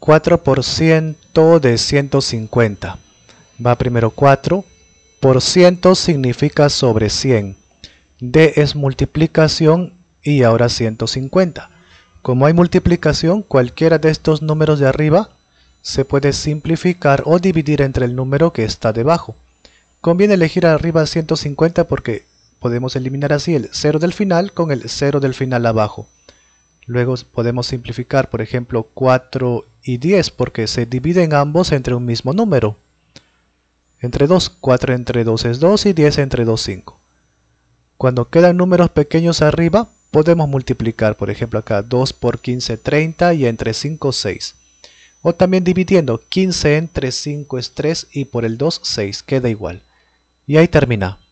4% de 150. Va primero 4. Por ciento significa sobre 100. D es multiplicación y ahora 150. Como hay multiplicación, cualquiera de estos números de arriba se puede simplificar o dividir entre el número que está debajo. Conviene elegir arriba 150 porque podemos eliminar así el 0 del final con el 0 del final abajo. Luego podemos simplificar, por ejemplo, 4 y 10 porque se dividen ambos entre un mismo número. Entre 2, 4 entre 2 es 2 y 10 entre 2 5. Cuando quedan números pequeños arriba, podemos multiplicar, por ejemplo acá 2 por 15 30 y entre 5 6. O también dividiendo 15 entre 5 es 3 y por el 2 6, queda igual. Y ahí termina.